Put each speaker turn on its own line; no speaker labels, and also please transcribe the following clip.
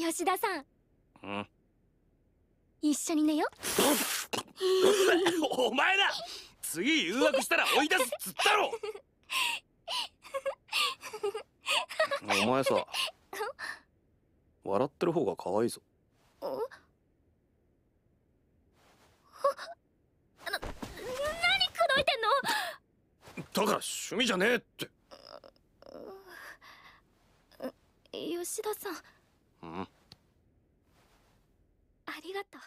吉田さん。うん。一緒に寝よ。お前ら、次誘惑したら追い出すっ
つったろ。お前さ。
笑ってる方が可愛いぞ。
あの、何口説いて
んの。だから趣味じゃねえって。
吉田さん。うん。ありがとう。